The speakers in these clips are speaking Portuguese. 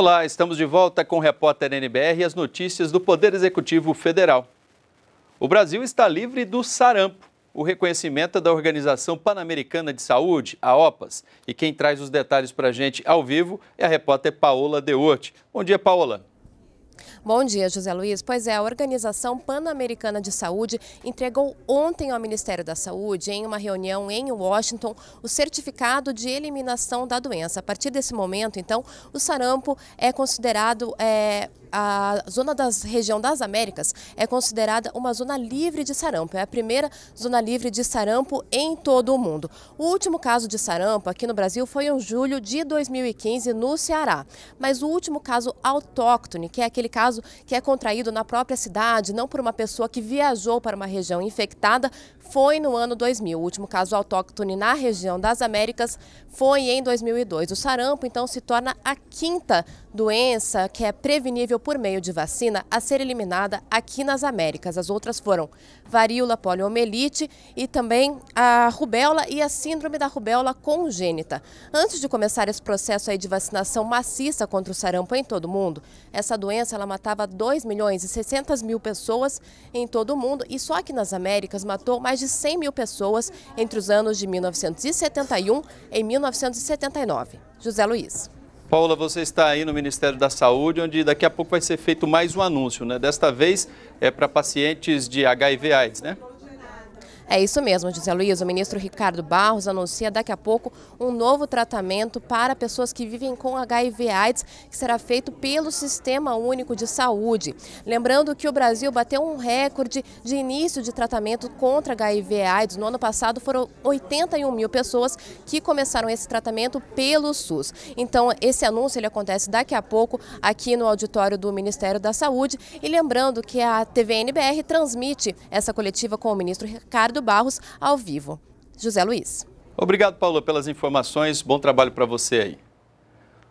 Olá, estamos de volta com o repórter NBR e as notícias do Poder Executivo Federal. O Brasil está livre do sarampo. O reconhecimento da Organização Pan-Americana de Saúde, a OPAS. E quem traz os detalhes para a gente ao vivo é a repórter Paola Deurte. Bom dia, Paola. Bom dia, José Luiz. Pois é, a Organização Pan-Americana de Saúde entregou ontem ao Ministério da Saúde, em uma reunião em Washington, o certificado de eliminação da doença. A partir desse momento, então, o sarampo é considerado é, a zona da região das Américas é considerada uma zona livre de sarampo. É a primeira zona livre de sarampo em todo o mundo. O último caso de sarampo aqui no Brasil foi em julho de 2015 no Ceará. Mas o último caso autóctone, que é aquele caso que é contraído na própria cidade, não por uma pessoa que viajou para uma região infectada, foi no ano 2000. O último caso autóctone na região das Américas foi em 2002. O sarampo, então, se torna a quinta doença que é prevenível por meio de vacina a ser eliminada aqui nas Américas. As outras foram varíola, poliomielite e também a rubéola e a síndrome da rubéola congênita. Antes de começar esse processo aí de vacinação maciça contra o sarampo em todo o mundo, essa doença ela matava 2 milhões e 600 mil pessoas em todo o mundo e só aqui nas Américas matou mais de 100 mil pessoas entre os anos de 1971 e 1979. José Luiz. Paula, você está aí no Ministério da Saúde, onde daqui a pouco vai ser feito mais um anúncio, né? Desta vez é para pacientes de HIV/AIDS, né? É isso mesmo, José Luiz. O ministro Ricardo Barros anuncia daqui a pouco um novo tratamento para pessoas que vivem com HIV/AIDS, que será feito pelo Sistema Único de Saúde. Lembrando que o Brasil bateu um recorde de início de tratamento contra HIV/AIDS. No ano passado foram 81 mil pessoas que começaram esse tratamento pelo SUS. Então, esse anúncio ele acontece daqui a pouco aqui no auditório do Ministério da Saúde. E lembrando que a TVNBR transmite essa coletiva com o ministro Ricardo Ricardo Barros ao vivo. José Luiz. Obrigado, Paulo, pelas informações. Bom trabalho para você aí.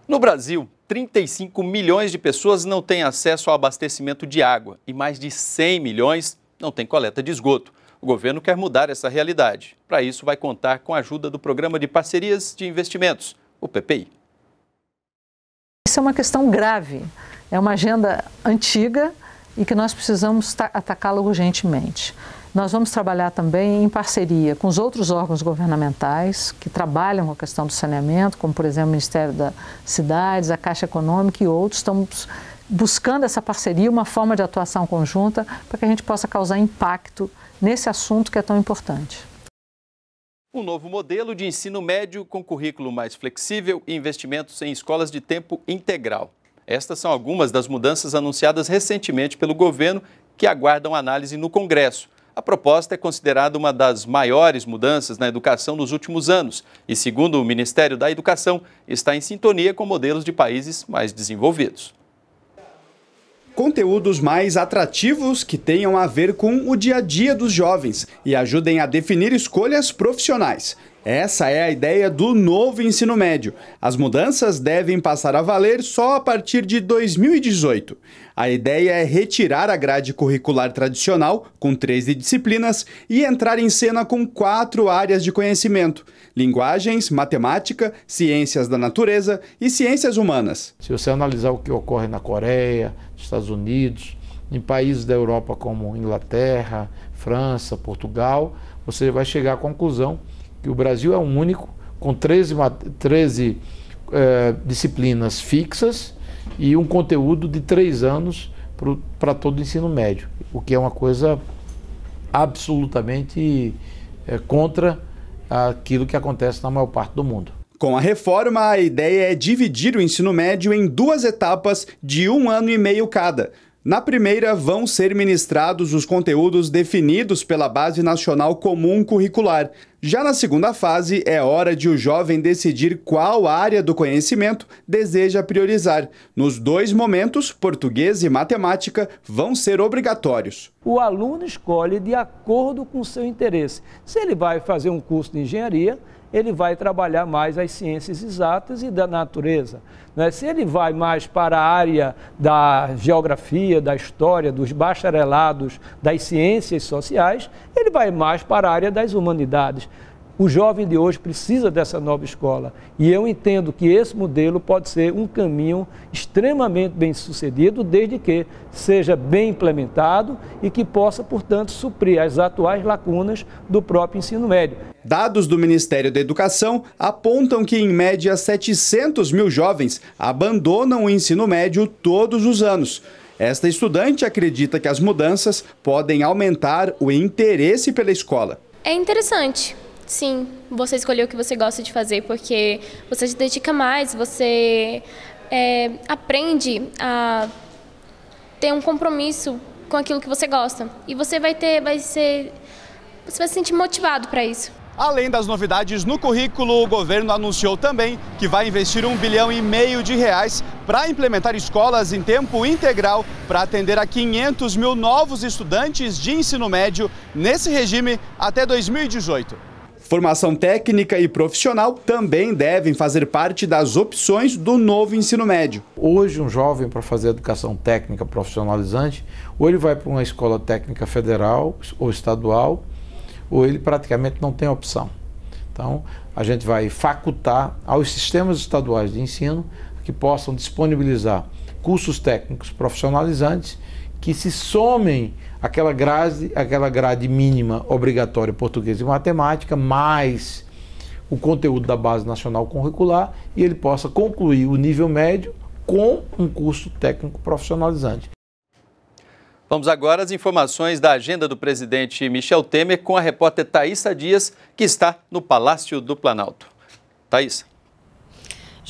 No Brasil, 35 milhões de pessoas não têm acesso ao abastecimento de água e mais de 100 milhões não têm coleta de esgoto. O governo quer mudar essa realidade. Para isso, vai contar com a ajuda do Programa de Parcerias de Investimentos, o PPI. Isso é uma questão grave. É uma agenda antiga e que nós precisamos atacá-la urgentemente. Nós vamos trabalhar também em parceria com os outros órgãos governamentais que trabalham com a questão do saneamento, como por exemplo o Ministério das Cidades, a Caixa Econômica e outros. Estamos buscando essa parceria, uma forma de atuação conjunta, para que a gente possa causar impacto nesse assunto que é tão importante. Um novo modelo de ensino médio com currículo mais flexível e investimentos em escolas de tempo integral. Estas são algumas das mudanças anunciadas recentemente pelo governo que aguardam análise no Congresso. A proposta é considerada uma das maiores mudanças na educação nos últimos anos e, segundo o Ministério da Educação, está em sintonia com modelos de países mais desenvolvidos conteúdos mais atrativos que tenham a ver com o dia a dia dos jovens e ajudem a definir escolhas profissionais. Essa é a ideia do novo ensino médio. As mudanças devem passar a valer só a partir de 2018. A ideia é retirar a grade curricular tradicional, com 13 disciplinas, e entrar em cena com quatro áreas de conhecimento: linguagens, matemática, ciências da natureza e ciências humanas. Se você analisar o que ocorre na Coreia, Estados Unidos, em países da Europa como Inglaterra, França, Portugal, você vai chegar à conclusão que o Brasil é um único, com 13, 13 é, disciplinas fixas e um conteúdo de três anos para todo o ensino médio, o que é uma coisa absolutamente é, contra aquilo que acontece na maior parte do mundo. Com a reforma, a ideia é dividir o ensino médio em duas etapas de um ano e meio cada na primeira, vão ser ministrados os conteúdos definidos pela Base Nacional Comum Curricular. Já na segunda fase, é hora de o jovem decidir qual área do conhecimento deseja priorizar. Nos dois momentos, português e matemática vão ser obrigatórios. O aluno escolhe de acordo com seu interesse. Se ele vai fazer um curso de engenharia, ele vai trabalhar mais as ciências exatas e da natureza. Né? Se ele vai mais para a área da geografia, da história, dos bacharelados, das ciências sociais, ele vai mais para a área das humanidades. O jovem de hoje precisa dessa nova escola. E eu entendo que esse modelo pode ser um caminho extremamente bem sucedido, desde que seja bem implementado e que possa, portanto, suprir as atuais lacunas do próprio ensino médio. Dados do Ministério da Educação apontam que, em média, 700 mil jovens abandonam o ensino médio todos os anos. Esta estudante acredita que as mudanças podem aumentar o interesse pela escola. É interessante, Sim, você escolheu o que você gosta de fazer porque você se dedica mais, você é, aprende a ter um compromisso com aquilo que você gosta e você vai ter, vai ser, você vai se sentir motivado para isso. Além das novidades no currículo, o governo anunciou também que vai investir um bilhão e meio de reais para implementar escolas em tempo integral para atender a 500 mil novos estudantes de ensino médio nesse regime até 2018. Formação técnica e profissional também devem fazer parte das opções do novo ensino médio. Hoje, um jovem para fazer educação técnica profissionalizante, ou ele vai para uma escola técnica federal ou estadual, ou ele praticamente não tem opção. Então, a gente vai facultar aos sistemas estaduais de ensino que possam disponibilizar cursos técnicos profissionalizantes que se somem aquela grade, aquela grade mínima obrigatória português e matemática, mais o conteúdo da base nacional curricular, e ele possa concluir o nível médio com um curso técnico profissionalizante. Vamos agora às informações da agenda do presidente Michel Temer com a repórter Thaisa Dias, que está no Palácio do Planalto. Thaisa.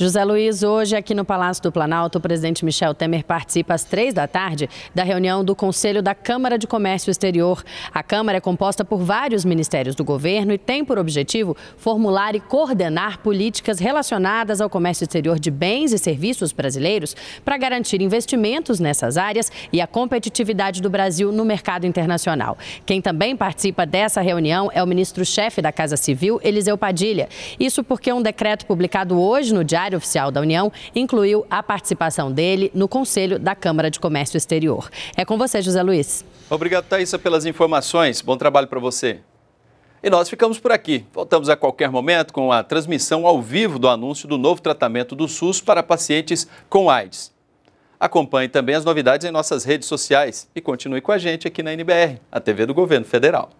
José Luiz, hoje aqui no Palácio do Planalto, o presidente Michel Temer participa às três da tarde da reunião do Conselho da Câmara de Comércio Exterior. A Câmara é composta por vários ministérios do governo e tem por objetivo formular e coordenar políticas relacionadas ao comércio exterior de bens e serviços brasileiros para garantir investimentos nessas áreas e a competitividade do Brasil no mercado internacional. Quem também participa dessa reunião é o ministro-chefe da Casa Civil, Eliseu Padilha. Isso porque um decreto publicado hoje no Diário oficial da União incluiu a participação dele no Conselho da Câmara de Comércio Exterior. É com você, José Luiz. Obrigado, Thaisa, pelas informações. Bom trabalho para você. E nós ficamos por aqui. Voltamos a qualquer momento com a transmissão ao vivo do anúncio do novo tratamento do SUS para pacientes com AIDS. Acompanhe também as novidades em nossas redes sociais e continue com a gente aqui na NBR, a TV do Governo Federal.